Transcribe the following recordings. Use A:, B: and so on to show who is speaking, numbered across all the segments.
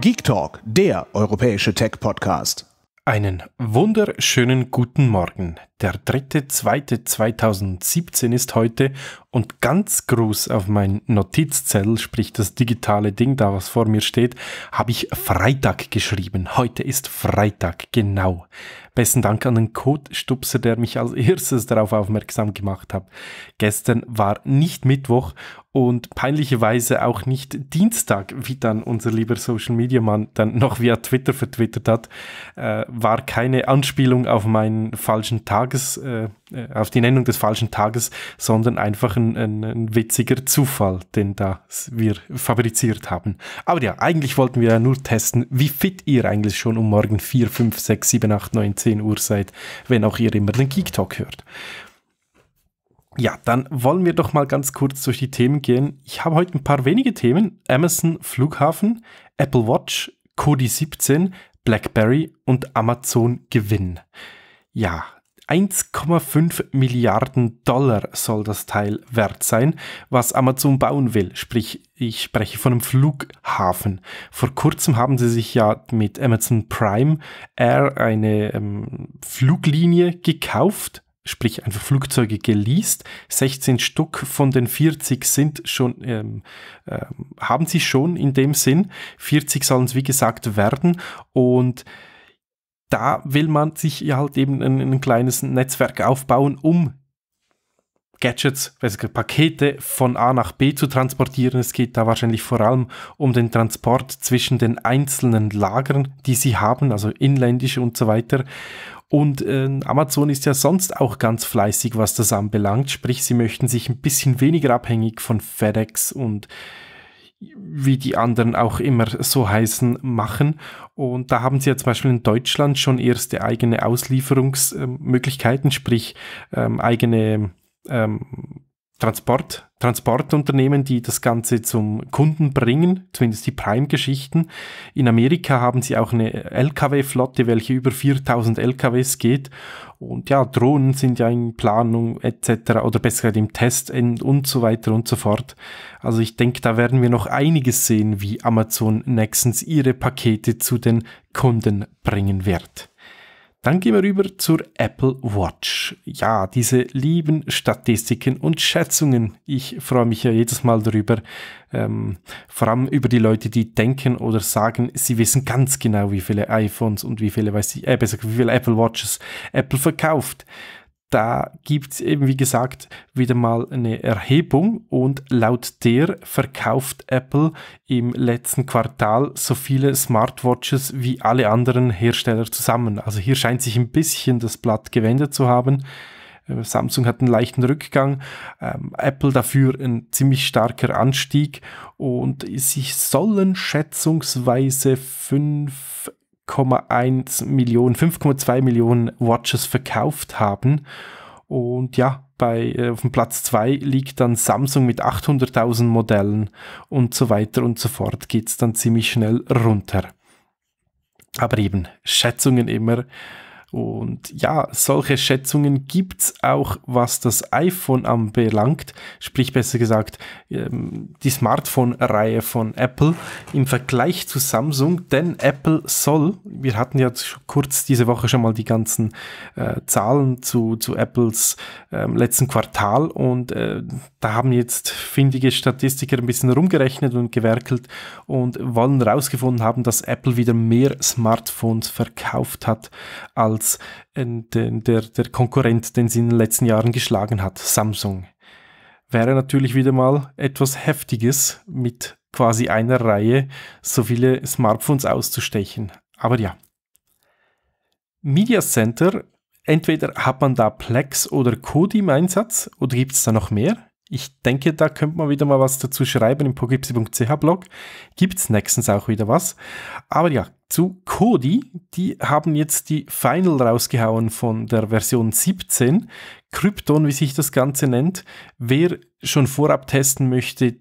A: Geek Talk, der europäische Tech-Podcast. Einen wunderschönen guten Morgen der 3.2.2017 ist heute und ganz groß auf mein Notizzettel, sprich das digitale Ding da, was vor mir steht, habe ich Freitag geschrieben. Heute ist Freitag, genau. Besten Dank an den Code-Stupser, der mich als erstes darauf aufmerksam gemacht hat. Gestern war nicht Mittwoch und peinlicherweise auch nicht Dienstag, wie dann unser lieber Social Media Mann dann noch via Twitter vertwittert hat, äh, war keine Anspielung auf meinen falschen Tag Tages, äh, äh, auf die Nennung des falschen Tages, sondern einfach ein, ein, ein, witziger Zufall, den da wir fabriziert haben. Aber ja, eigentlich wollten wir ja nur testen, wie fit ihr eigentlich schon um morgen 4, 5, 6, 7, 8, 9, 10 Uhr seid, wenn auch ihr immer den Geek Talk hört. Ja, dann wollen wir doch mal ganz kurz durch die Themen gehen. Ich habe heute ein paar wenige Themen. Amazon, Flughafen, Apple Watch, Kodi 17, BlackBerry und Amazon Gewinn. Ja, 1,5 Milliarden Dollar soll das Teil wert sein, was Amazon bauen will. Sprich, ich spreche von einem Flughafen. Vor kurzem haben sie sich ja mit Amazon Prime Air eine ähm, Fluglinie gekauft sprich einfach Flugzeuge geleast. 16 Stück von den 40 sind schon, ähm, äh, haben sie schon in dem Sinn. 40 sollen es wie gesagt werden und da will man sich halt eben ein, ein kleines Netzwerk aufbauen, um Gadgets, also Pakete von A nach B zu transportieren. Es geht da wahrscheinlich vor allem um den Transport zwischen den einzelnen Lagern, die sie haben, also inländische und so weiter. Und äh, Amazon ist ja sonst auch ganz fleißig, was das anbelangt. Sprich, sie möchten sich ein bisschen weniger abhängig von FedEx und wie die anderen auch immer so heißen, machen. Und da haben sie ja zum Beispiel in Deutschland schon erste eigene Auslieferungsmöglichkeiten, sprich ähm, eigene ähm, Transport, Transportunternehmen, die das Ganze zum Kunden bringen, zumindest die Prime-Geschichten. In Amerika haben sie auch eine Lkw-Flotte, welche über 4000 Lkws geht. Und ja, Drohnen sind ja in Planung etc. oder besser gesagt im Test und so weiter und so fort. Also ich denke, da werden wir noch einiges sehen, wie Amazon nächstens ihre Pakete zu den Kunden bringen wird. Dann gehen wir rüber zur Apple Watch. Ja, diese lieben Statistiken und Schätzungen. Ich freue mich ja jedes Mal darüber. Ähm, vor allem über die Leute, die denken oder sagen, sie wissen ganz genau, wie viele iPhones und wie viele, weiß ich, äh, besser, wie viele Apple Watches Apple verkauft da gibt es eben, wie gesagt, wieder mal eine Erhebung und laut der verkauft Apple im letzten Quartal so viele Smartwatches wie alle anderen Hersteller zusammen. Also hier scheint sich ein bisschen das Blatt gewendet zu haben. Äh, Samsung hat einen leichten Rückgang, ähm, Apple dafür ein ziemlich starker Anstieg und sich sollen schätzungsweise fünf 5,1 Millionen, 5,2 Millionen Watches verkauft haben. Und ja, bei, äh, auf dem Platz 2 liegt dann Samsung mit 800.000 Modellen und so weiter und so fort geht es dann ziemlich schnell runter. Aber eben, Schätzungen immer. Und ja, solche Schätzungen gibt es auch, was das iPhone anbelangt, sprich besser gesagt ähm, die Smartphone-Reihe von Apple im Vergleich zu Samsung, denn Apple soll, wir hatten ja kurz diese Woche schon mal die ganzen äh, Zahlen zu, zu Apples äh, letzten Quartal und äh, da haben jetzt findige Statistiker ein bisschen rumgerechnet und gewerkelt und wollen herausgefunden haben, dass Apple wieder mehr Smartphones verkauft hat als als äh, der, der Konkurrent, den sie in den letzten Jahren geschlagen hat, Samsung. Wäre natürlich wieder mal etwas Heftiges mit quasi einer Reihe so viele Smartphones auszustechen. Aber ja. Media Center, entweder hat man da Plex oder Kodi im Einsatz oder gibt es da noch mehr? Ich denke, da könnte man wieder mal was dazu schreiben im pogipsi.ch Blog. Gibt es nächstens auch wieder was. Aber ja, zu Kodi. Die haben jetzt die Final rausgehauen von der Version 17. Krypton, wie sich das Ganze nennt. Wer schon vorab testen möchte,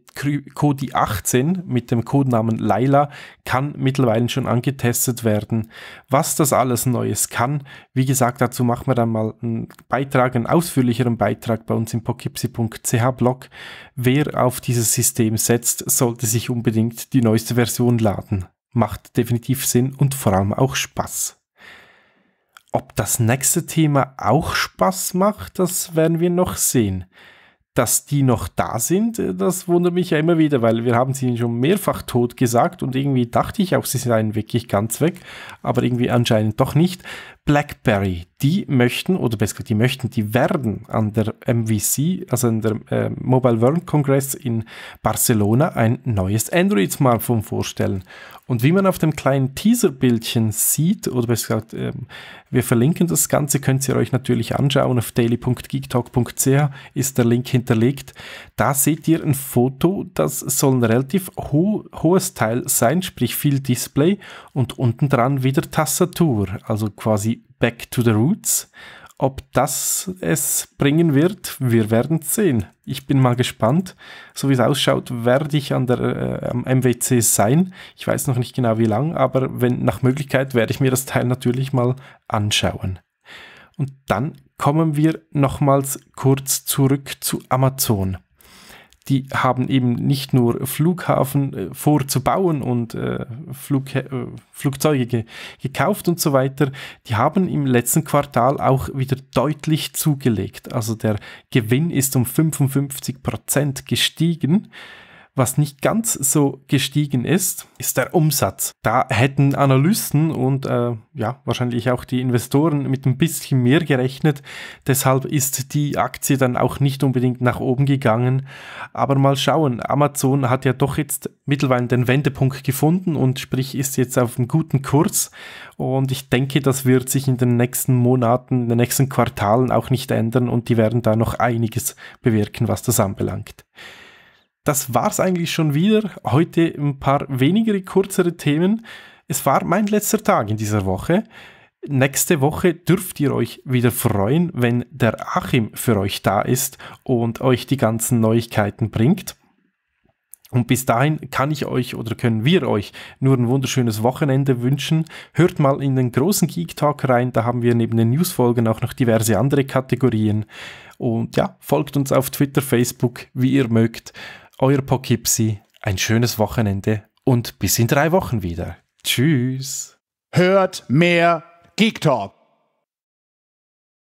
A: Kodi 18 mit dem Codenamen Laila kann mittlerweile schon angetestet werden. Was das alles Neues kann, wie gesagt, dazu machen wir dann mal einen Beitrag, einen ausführlicheren Beitrag bei uns im pokipsi.ch Blog. Wer auf dieses System setzt, sollte sich unbedingt die neueste Version laden macht definitiv Sinn und vor allem auch Spaß. Ob das nächste Thema auch Spaß macht, das werden wir noch sehen. Dass die noch da sind, das wundert mich ja immer wieder, weil wir haben sie schon mehrfach tot gesagt und irgendwie dachte ich auch, sie seien wirklich ganz weg, aber irgendwie anscheinend doch nicht. Blackberry, die möchten, oder besser gesagt, die möchten, die werden an der MVC, also an der äh, Mobile World Congress in Barcelona, ein neues Android-Smartphone vorstellen. Und wie man auf dem kleinen Teaser-Bildchen sieht, oder besser gesagt, äh, wir verlinken das Ganze, könnt ihr euch natürlich anschauen. Auf daily.geektalk.ch ist der Link hinterlegt. Da seht ihr ein Foto, das soll ein relativ ho hohes Teil sein, sprich viel Display und unten dran wieder Tastatur, also quasi Back to the Roots. Ob das es bringen wird, wir werden sehen. Ich bin mal gespannt. So wie es ausschaut, werde ich an der, äh, am MWC sein. Ich weiß noch nicht genau wie lang, aber wenn nach Möglichkeit werde ich mir das Teil natürlich mal anschauen. Und dann kommen wir nochmals kurz zurück zu Amazon die haben eben nicht nur Flughafen äh, vorzubauen und äh, Flug, äh, Flugzeuge ge gekauft und so weiter, die haben im letzten Quartal auch wieder deutlich zugelegt. Also der Gewinn ist um 55 Prozent gestiegen. Was nicht ganz so gestiegen ist, ist der Umsatz. Da hätten Analysten und äh, ja, wahrscheinlich auch die Investoren mit ein bisschen mehr gerechnet. Deshalb ist die Aktie dann auch nicht unbedingt nach oben gegangen. Aber mal schauen, Amazon hat ja doch jetzt mittlerweile den Wendepunkt gefunden und sprich ist jetzt auf einem guten Kurs. Und ich denke, das wird sich in den nächsten Monaten, in den nächsten Quartalen auch nicht ändern und die werden da noch einiges bewirken, was das anbelangt. Das war's eigentlich schon wieder. Heute ein paar wenigere, kürzere Themen. Es war mein letzter Tag in dieser Woche. Nächste Woche dürft ihr euch wieder freuen, wenn der Achim für euch da ist und euch die ganzen Neuigkeiten bringt. Und bis dahin kann ich euch oder können wir euch nur ein wunderschönes Wochenende wünschen. Hört mal in den großen Geek Talk rein, da haben wir neben den Newsfolgen auch noch diverse andere Kategorien. Und ja, folgt uns auf Twitter, Facebook, wie ihr mögt euer Poughkeepsie, ein schönes Wochenende und bis in drei Wochen wieder. Tschüss. Hört mehr Geek Talk.